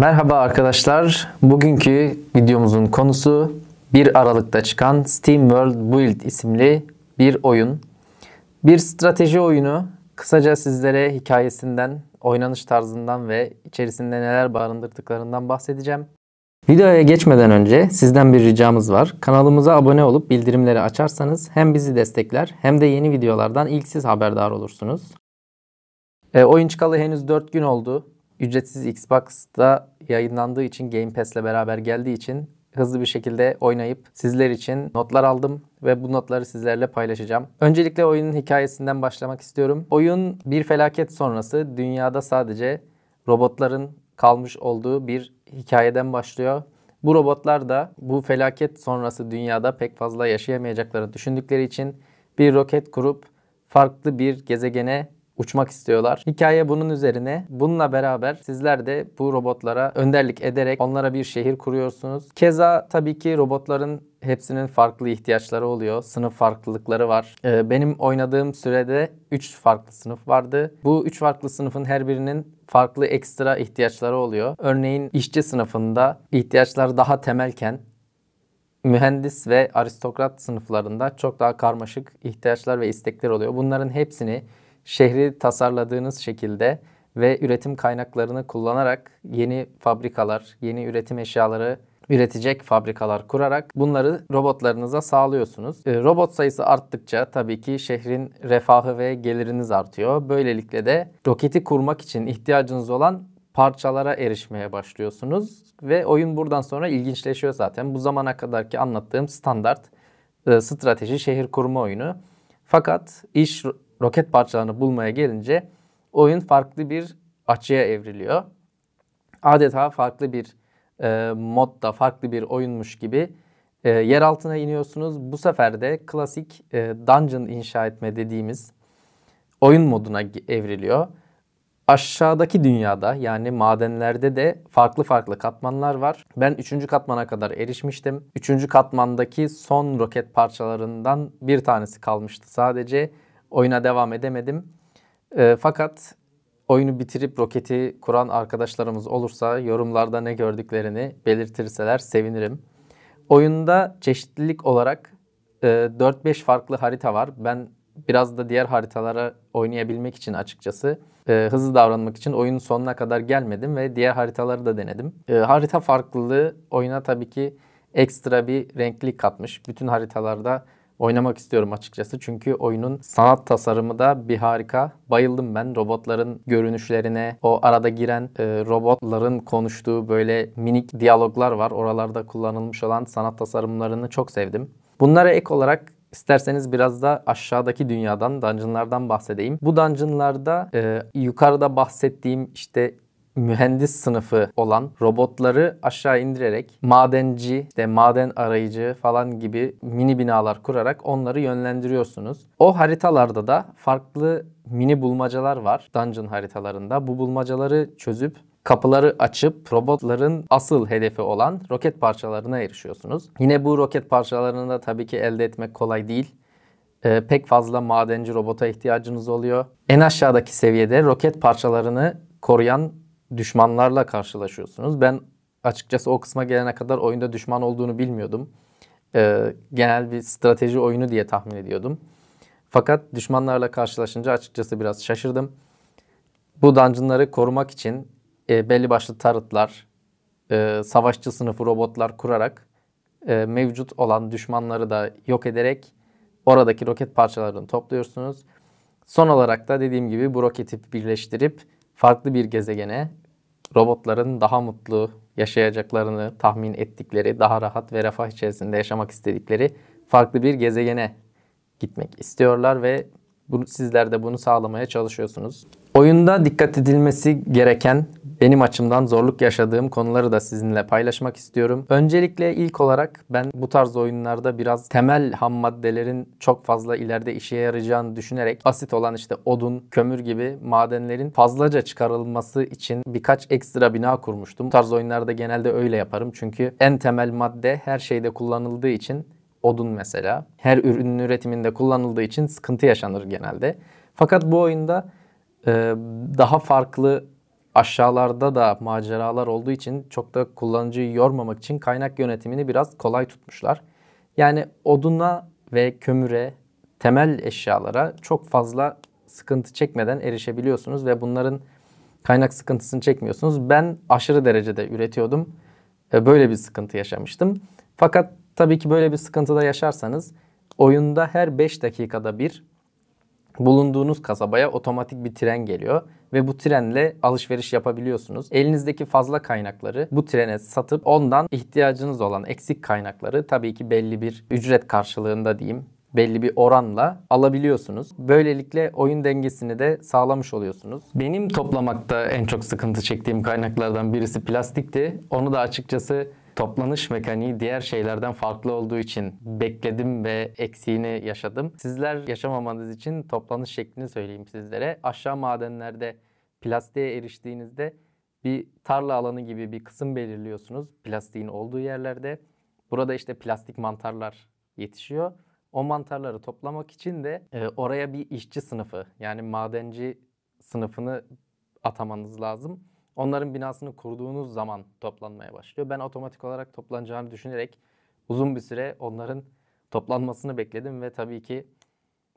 Merhaba arkadaşlar. Bugünkü videomuzun konusu 1 Aralık'ta çıkan Steam World Build isimli bir oyun. Bir strateji oyunu. Kısaca sizlere hikayesinden, oynanış tarzından ve içerisinde neler barındırdıklarından bahsedeceğim. Videoya geçmeden önce sizden bir ricamız var. Kanalımıza abone olup bildirimleri açarsanız hem bizi destekler hem de yeni videolardan ilk siz haberdar olursunuz. E, oyun çıkalı henüz 4 gün oldu ücretsiz Xbox'ta yayınlandığı için Game Pass'le beraber geldiği için hızlı bir şekilde oynayıp sizler için notlar aldım ve bu notları sizlerle paylaşacağım. Öncelikle oyunun hikayesinden başlamak istiyorum. Oyun bir felaket sonrası dünyada sadece robotların kalmış olduğu bir hikayeden başlıyor. Bu robotlar da bu felaket sonrası dünyada pek fazla yaşayamayacaklarını düşündükleri için bir roket kurup farklı bir gezegene uçmak istiyorlar. Hikaye bunun üzerine. Bununla beraber sizler de bu robotlara önderlik ederek onlara bir şehir kuruyorsunuz. Keza tabii ki robotların hepsinin farklı ihtiyaçları oluyor. Sınıf farklılıkları var. Ee, benim oynadığım sürede 3 farklı sınıf vardı. Bu 3 farklı sınıfın her birinin farklı ekstra ihtiyaçları oluyor. Örneğin işçi sınıfında ihtiyaçlar daha temelken mühendis ve aristokrat sınıflarında çok daha karmaşık ihtiyaçlar ve istekler oluyor. Bunların hepsini şehri tasarladığınız şekilde ve üretim kaynaklarını kullanarak yeni fabrikalar, yeni üretim eşyaları üretecek fabrikalar kurarak bunları robotlarınıza sağlıyorsunuz. E, robot sayısı arttıkça tabii ki şehrin refahı ve geliriniz artıyor. Böylelikle de roketi kurmak için ihtiyacınız olan parçalara erişmeye başlıyorsunuz ve oyun buradan sonra ilginçleşiyor zaten. Bu zamana kadarki anlattığım standart e, strateji şehir kurma oyunu. Fakat iş roket parçalarını bulmaya gelince oyun farklı bir açıya evriliyor. Adeta farklı bir e, modda, farklı bir oyunmuş gibi e, yer altına iniyorsunuz. Bu sefer de klasik e, dungeon inşa etme dediğimiz oyun moduna evriliyor. Aşağıdaki dünyada yani madenlerde de farklı farklı katmanlar var. Ben üçüncü katmana kadar erişmiştim. Üçüncü katmandaki son roket parçalarından bir tanesi kalmıştı sadece oyuna devam edemedim. E, fakat oyunu bitirip roketi kuran arkadaşlarımız olursa yorumlarda ne gördüklerini belirtirseler sevinirim. Oyunda çeşitlilik olarak e, 4-5 farklı harita var. Ben biraz da diğer haritalara oynayabilmek için açıkçası e, hızlı davranmak için oyunun sonuna kadar gelmedim ve diğer haritaları da denedim. E, harita farklılığı oyuna tabii ki ekstra bir renklilik katmış. Bütün haritalarda oynamak istiyorum açıkçası. Çünkü oyunun sanat tasarımı da bir harika. Bayıldım ben robotların görünüşlerine. O arada giren e, robotların konuştuğu böyle minik diyaloglar var. Oralarda kullanılmış olan sanat tasarımlarını çok sevdim. Bunlara ek olarak İsterseniz biraz da aşağıdaki dünyadan, dungeonlardan bahsedeyim. Bu dungeonlarda e, yukarıda bahsettiğim işte mühendis sınıfı olan robotları aşağı indirerek madenci, işte maden arayıcı falan gibi mini binalar kurarak onları yönlendiriyorsunuz. O haritalarda da farklı mini bulmacalar var dungeon haritalarında. Bu bulmacaları çözüp kapıları açıp robotların asıl hedefi olan roket parçalarına erişiyorsunuz. Yine bu roket parçalarını da tabii ki elde etmek kolay değil. Ee, pek fazla madenci robota ihtiyacınız oluyor. En aşağıdaki seviyede roket parçalarını koruyan düşmanlarla karşılaşıyorsunuz. Ben açıkçası o kısma gelene kadar oyunda düşman olduğunu bilmiyordum. Ee, genel bir strateji oyunu diye tahmin ediyordum. Fakat düşmanlarla karşılaşınca açıkçası biraz şaşırdım. Bu dungeonları korumak için e, belli başlı tarıtlar, e, savaşçı sınıfı robotlar kurarak e, mevcut olan düşmanları da yok ederek oradaki roket parçalarını topluyorsunuz. Son olarak da dediğim gibi bu roketi birleştirip farklı bir gezegene robotların daha mutlu yaşayacaklarını tahmin ettikleri, daha rahat ve refah içerisinde yaşamak istedikleri farklı bir gezegene gitmek istiyorlar ve bu, sizler de bunu sağlamaya çalışıyorsunuz. Oyunda dikkat edilmesi gereken benim açımdan zorluk yaşadığım konuları da sizinle paylaşmak istiyorum. Öncelikle ilk olarak ben bu tarz oyunlarda biraz temel ham maddelerin çok fazla ileride işe yarayacağını düşünerek asit olan işte odun, kömür gibi madenlerin fazlaca çıkarılması için birkaç ekstra bina kurmuştum. Bu tarz oyunlarda genelde öyle yaparım çünkü en temel madde her şeyde kullanıldığı için odun mesela her ürünün üretiminde kullanıldığı için sıkıntı yaşanır genelde. Fakat bu oyunda daha farklı aşağılarda da maceralar olduğu için çok da kullanıcıyı yormamak için kaynak yönetimini biraz kolay tutmuşlar. Yani oduna ve kömüre, temel eşyalara çok fazla sıkıntı çekmeden erişebiliyorsunuz ve bunların kaynak sıkıntısını çekmiyorsunuz. Ben aşırı derecede üretiyordum. Böyle bir sıkıntı yaşamıştım. Fakat tabii ki böyle bir sıkıntıda yaşarsanız oyunda her 5 dakikada bir bulunduğunuz kasabaya otomatik bir tren geliyor ve bu trenle alışveriş yapabiliyorsunuz. Elinizdeki fazla kaynakları bu trene satıp ondan ihtiyacınız olan eksik kaynakları tabii ki belli bir ücret karşılığında diyeyim belli bir oranla alabiliyorsunuz. Böylelikle oyun dengesini de sağlamış oluyorsunuz. Benim toplamakta en çok sıkıntı çektiğim kaynaklardan birisi plastikti. Onu da açıkçası toplanış mekaniği diğer şeylerden farklı olduğu için bekledim ve eksiğini yaşadım. Sizler yaşamamanız için toplanış şeklini söyleyeyim sizlere. Aşağı madenlerde plastiğe eriştiğinizde bir tarla alanı gibi bir kısım belirliyorsunuz plastiğin olduğu yerlerde. Burada işte plastik mantarlar yetişiyor. O mantarları toplamak için de e, oraya bir işçi sınıfı yani madenci sınıfını atamanız lazım. Onların binasını kurduğunuz zaman toplanmaya başlıyor. Ben otomatik olarak toplanacağını düşünerek uzun bir süre onların toplanmasını bekledim ve tabii ki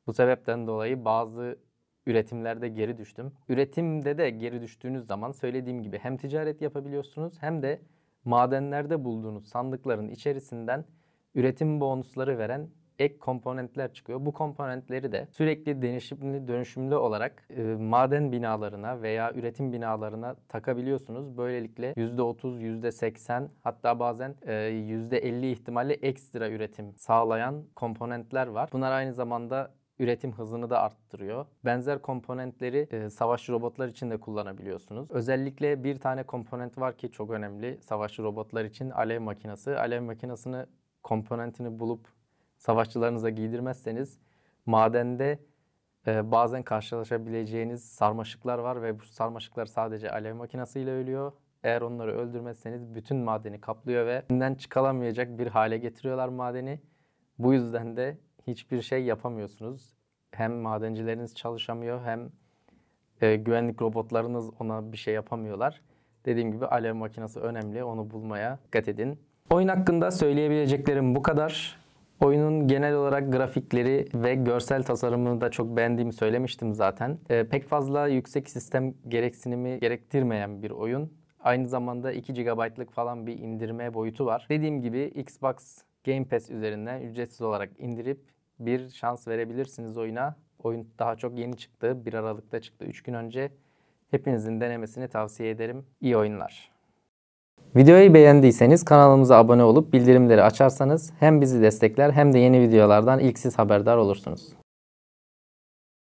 bu sebepten dolayı bazı üretimlerde geri düştüm. Üretimde de geri düştüğünüz zaman söylediğim gibi hem ticaret yapabiliyorsunuz hem de madenlerde bulduğunuz sandıkların içerisinden üretim bonusları veren ek komponentler çıkıyor. Bu komponentleri de sürekli dönüşümlü, dönüşümlü olarak e, maden binalarına veya üretim binalarına takabiliyorsunuz. Böylelikle %30, %80 hatta bazen e, %50 ihtimalle ekstra üretim sağlayan komponentler var. Bunlar aynı zamanda üretim hızını da arttırıyor. Benzer komponentleri e, savaşçı robotlar için de kullanabiliyorsunuz. Özellikle bir tane komponent var ki çok önemli savaşçı robotlar için alev makinası. Alev makinesini komponentini bulup savaşçılarınıza giydirmezseniz madende e, bazen karşılaşabileceğiniz sarmaşıklar var ve bu sarmaşıklar sadece alev makinasıyla ölüyor. Eğer onları öldürmezseniz bütün madeni kaplıyor ve içinden çıkalamayacak bir hale getiriyorlar madeni. Bu yüzden de hiçbir şey yapamıyorsunuz. Hem madencileriniz çalışamıyor hem e, güvenlik robotlarınız ona bir şey yapamıyorlar. Dediğim gibi alev makinası önemli. Onu bulmaya dikkat edin. Oyun hakkında söyleyebileceklerim bu kadar. Oyunun genel olarak grafikleri ve görsel tasarımını da çok beğendiğimi söylemiştim zaten. E, pek fazla yüksek sistem gereksinimi gerektirmeyen bir oyun. Aynı zamanda 2 GB'lık falan bir indirme boyutu var. Dediğim gibi Xbox Game Pass üzerinden ücretsiz olarak indirip bir şans verebilirsiniz oyuna. Oyun daha çok yeni çıktı. 1 Aralık'ta çıktı. 3 gün önce. Hepinizin denemesini tavsiye ederim. İyi oyunlar. Videoyu beğendiyseniz kanalımıza abone olup bildirimleri açarsanız hem bizi destekler hem de yeni videolardan ilk siz haberdar olursunuz.